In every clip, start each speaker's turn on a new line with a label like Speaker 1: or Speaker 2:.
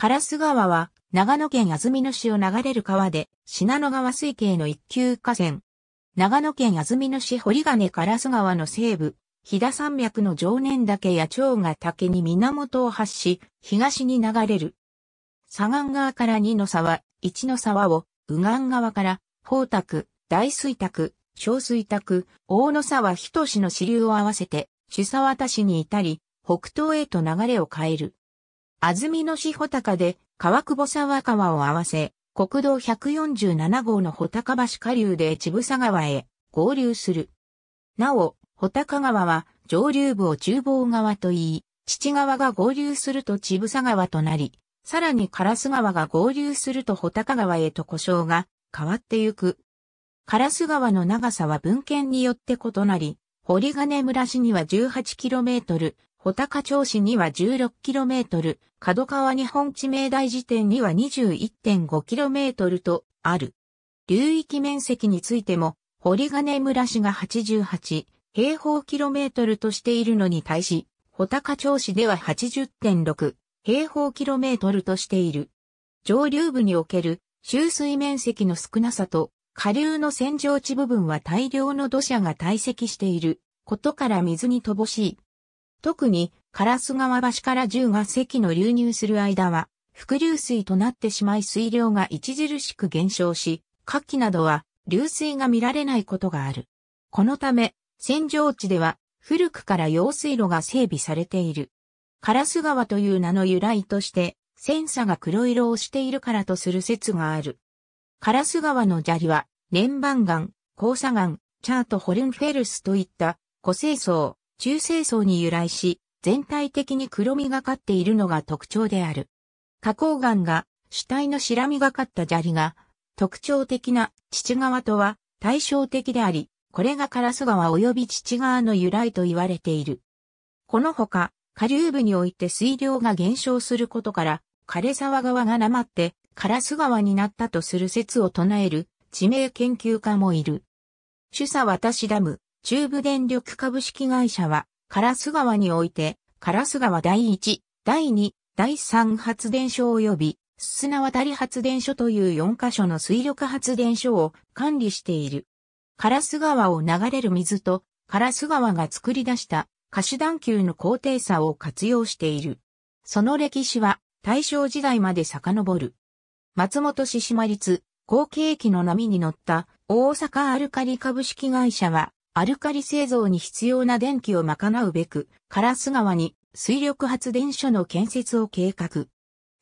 Speaker 1: 烏川は、長野県安曇野市を流れる川で、信濃川水系の一級河川。長野県安曇野市堀金烏川の西部、飛騨山脈の常年岳や蝶ヶ岳に源を発し、東に流れる。左岸側から二の沢、一の沢を、右岸側から、宝卓、大水卓、小水卓、大野沢と市の支流を合わせて、主沢田市に至り、北東へと流れを変える。安曇野市穂高で、川久保沢川を合わせ、国道147号の穂高橋下流で千草川へ合流する。なお、穂高川は上流部を中房川と言い、父川が合流すると千草川となり、さらに烏川が合流すると穂高川へと故障が変わってゆく。烏川の長さは文献によって異なり、堀金村市には 18km、穂高町市には 16km、角川日本地名大辞典には 21.5km とある。流域面積についても、堀金村市が88平方キロメートルとしているのに対し、穂高町市では80.6平方キロメートルとしている。上流部における周水面積の少なさと、下流の洗浄地部分は大量の土砂が堆積していることから水に乏しい。特に、カラス川橋から銃が石の流入する間は、伏流水となってしまい水量が著しく減少し、夏季などは流水が見られないことがある。このため、扇状地では古くから用水路が整備されている。カラス川という名の由来として、ンサが黒色をしているからとする説がある。カラス川の砂利は、粘板岩、交砂岩、チャートホルンフェルスといった、個性層、中性層に由来し、全体的に黒みがかっているのが特徴である。花崗岩が主体の白みがかった砂利が特徴的な父川とは対照的であり、これがカラス川及び父川の由来と言われている。このほか、下流部において水量が減少することから、枯れ沢川がなまってカラス川になったとする説を唱える地名研究家もいる。主査私ダム、中部電力株式会社は、カラス川において、カラス川第1、第2、第3発電所及び、砂渡り発電所という4カ所の水力発電所を管理している。カラス川を流れる水と、カラス川が作り出した可視段級の高低差を活用している。その歴史は大正時代まで遡る。松本市島立後継機の波に乗った大阪アルカリ株式会社はアルカリ製造に必要な電気を賄うべく、カラス川に水力発電所の建設を計画。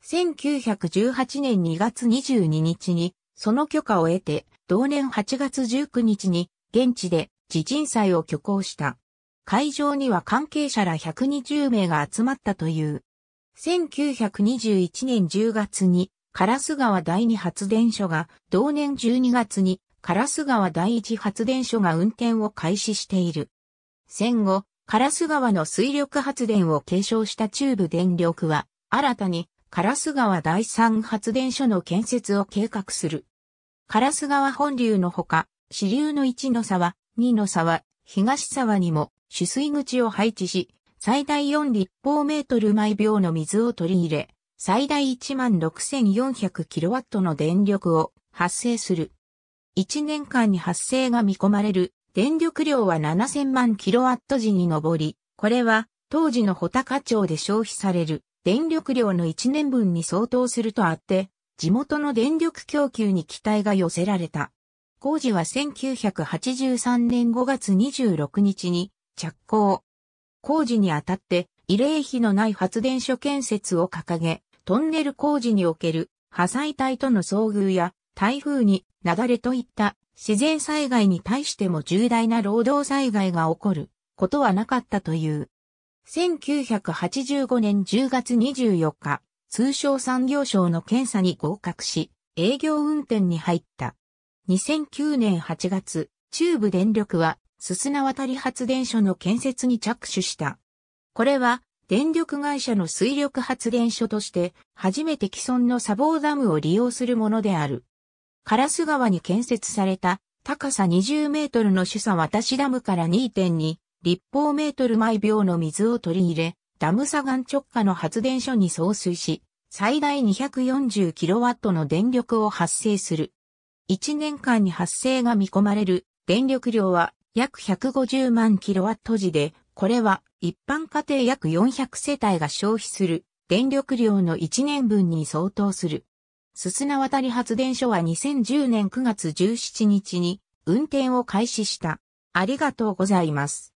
Speaker 1: 1918年2月22日に、その許可を得て、同年8月19日に、現地で地震祭を挙行した。会場には関係者ら120名が集まったという。1921年10月に、カラス川第二発電所が同年12月にカラス川第一発電所が運転を開始している。戦後、カラス川の水力発電を継承した中部電力は、新たにカラス川第三発電所の建設を計画する。カラス川本流のほか、支流の1の沢、2の沢、東沢にも取水口を配置し、最大4立方メートル毎秒の水を取り入れ、最大 16,400kW の電力を発生する。1年間に発生が見込まれる電力量は7000万キロワット時に上り、これは当時の穂高町で消費される電力量の1年分に相当するとあって、地元の電力供給に期待が寄せられた。工事は1983年5月26日に着工。工事にあたって慰霊碑のない発電所建設を掲げ、トンネル工事における破砕帯との遭遇や台風に、雪崩といった自然災害に対しても重大な労働災害が起こることはなかったという。1985年10月24日、通商産業省の検査に合格し、営業運転に入った。2009年8月、中部電力は、すすな渡り発電所の建設に着手した。これは、電力会社の水力発電所として、初めて既存の砂防ダムを利用するものである。カラス川に建設された高さ20メートルの主査渡しダムから2.2立方メートル毎秒の水を取り入れ、ダム左岸直下の発電所に送水し、最大2 4 0ットの電力を発生する。1年間に発生が見込まれる電力量は約150万キロワット時で、これは一般家庭約400世帯が消費する電力量の1年分に相当する。すすなわたり発電所は2010年9月17日に運転を開始した。ありがとうございます。